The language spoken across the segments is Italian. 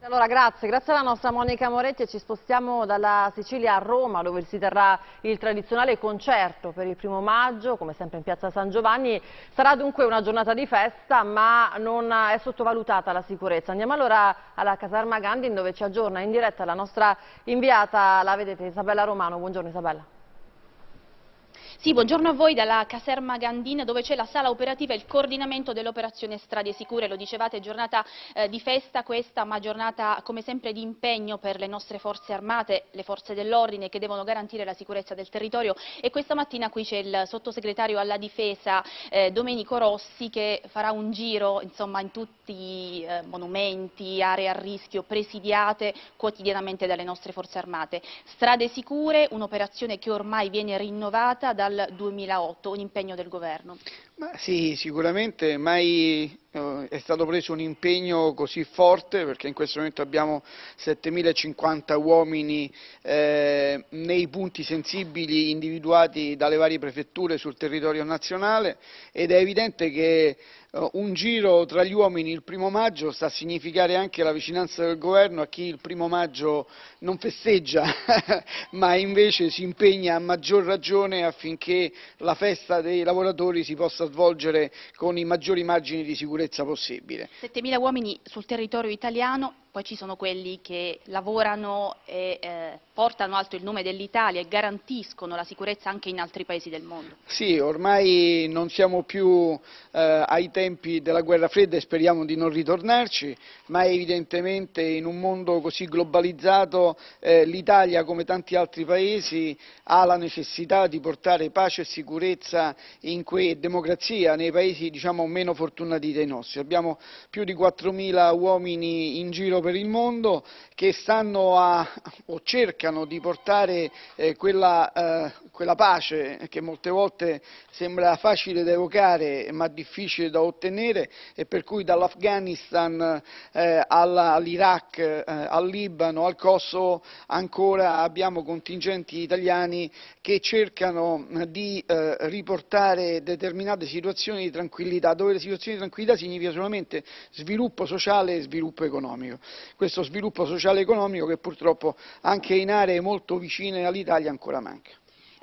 Allora, grazie, grazie alla nostra Monica Moretti e ci spostiamo dalla Sicilia a Roma dove si terrà il tradizionale concerto per il primo maggio, come sempre in piazza San Giovanni. Sarà dunque una giornata di festa ma non è sottovalutata la sicurezza. Andiamo allora alla caserma Gandin dove ci aggiorna in diretta la nostra inviata, la vedete Isabella Romano. Buongiorno Isabella. Sì, buongiorno a voi dalla caserma Gandin dove c'è la sala operativa e il coordinamento dell'operazione Strade Sicure, lo dicevate, giornata eh, di festa questa, ma giornata come sempre di impegno per le nostre forze armate, le forze dell'ordine che devono garantire la sicurezza del territorio e questa mattina qui c'è il sottosegretario alla difesa eh, Domenico Rossi che farà un giro insomma, in tutti i eh, monumenti, aree a rischio presidiate quotidianamente dalle nostre forze armate. Strade Sicure, un'operazione che ormai viene rinnovata dal al 2008, un impegno del governo? Ma sì, sicuramente mai eh, è stato preso un impegno così forte perché in questo momento abbiamo 7.050 uomini eh, nei punti sensibili individuati dalle varie prefetture sul territorio nazionale ed è evidente che eh, un giro tra gli uomini il primo maggio sta a significare anche la vicinanza del governo a chi il primo maggio non festeggia ma invece si impegna a maggior ragione affinché la festa dei lavoratori si possa svolgere con i maggiori margini di sicurezza sicurezza possibile. 7.000 uomini sul territorio italiano poi ci sono quelli che lavorano e eh, portano alto il nome dell'Italia e garantiscono la sicurezza anche in altri paesi del mondo. Sì, ormai non siamo più eh, ai tempi della guerra fredda e speriamo di non ritornarci, ma evidentemente in un mondo così globalizzato eh, l'Italia, come tanti altri paesi, ha la necessità di portare pace e sicurezza e democrazia nei paesi diciamo, meno fortunati dei nostri. Abbiamo più di 4.000 uomini in giro per il mondo che stanno a, o cercano di portare eh, quella eh, quella pace che molte volte sembra facile da evocare ma difficile da ottenere e per cui dall'Afghanistan eh, all'Iraq, eh, al Libano, al Kosovo ancora abbiamo contingenti italiani che cercano di eh, riportare determinate situazioni di tranquillità, dove le situazioni di tranquillità significa solamente sviluppo sociale e sviluppo economico. Questo sviluppo sociale e economico che purtroppo anche in aree molto vicine all'Italia ancora manca.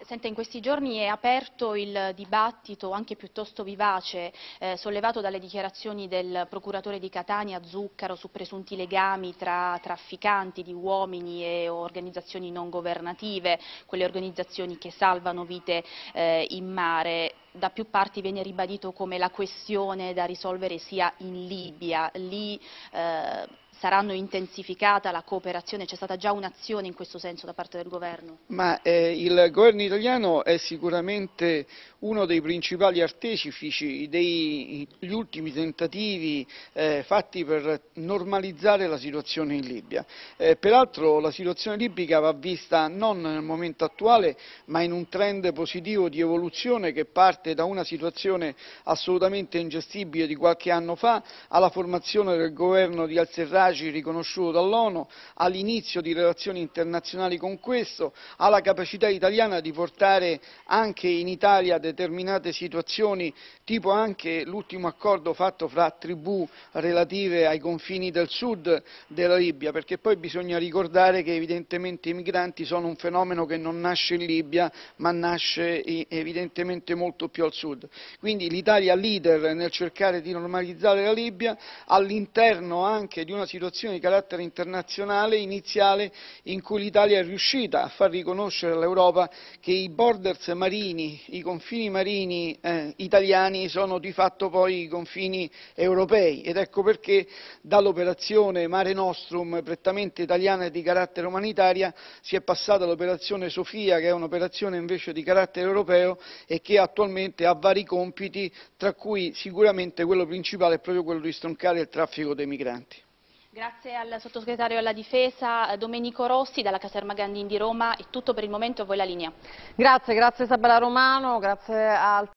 Senta, in questi giorni è aperto il dibattito, anche piuttosto vivace, eh, sollevato dalle dichiarazioni del procuratore di Catania, Zuccaro, su presunti legami tra trafficanti di uomini e organizzazioni non governative, quelle organizzazioni che salvano vite eh, in mare da più parti viene ribadito come la questione da risolvere sia in Libia, lì eh, saranno intensificata la cooperazione? C'è stata già un'azione in questo senso da parte del Governo? Ma, eh, il Governo italiano è sicuramente uno dei principali artefici degli ultimi tentativi eh, fatti per normalizzare la situazione in Libia. Eh, peraltro la situazione libica va vista non nel momento attuale ma in un trend positivo di evoluzione che parte da una situazione assolutamente ingestibile di qualche anno fa alla formazione del governo di Al-Serraj ACI riconosciuto dall'ONU, all'inizio di relazioni internazionali con questo, alla capacità italiana di portare anche in Italia determinate situazioni, tipo anche l'ultimo accordo fatto fra tribù relative ai confini del sud della Libia, perché poi bisogna ricordare che evidentemente i migranti sono un fenomeno che non nasce in Libia, ma nasce evidentemente molto più al sud. Quindi l'Italia leader nel cercare di normalizzare la Libia all'interno anche di una situazione situazione di carattere internazionale iniziale in cui l'Italia è riuscita a far riconoscere all'Europa che i borders marini, i confini marini eh, italiani sono di fatto poi i confini europei ed ecco perché dall'operazione Mare Nostrum prettamente italiana e di carattere umanitaria si è passata all'operazione Sofia che è un'operazione invece di carattere europeo e che attualmente ha vari compiti tra cui sicuramente quello principale è proprio quello di stroncare il traffico dei migranti. Grazie al sottosegretario alla difesa eh, Domenico Rossi dalla caserma Gandin di Roma, è tutto per il momento, a voi la linea. Grazie, grazie Isabella Romano, grazie al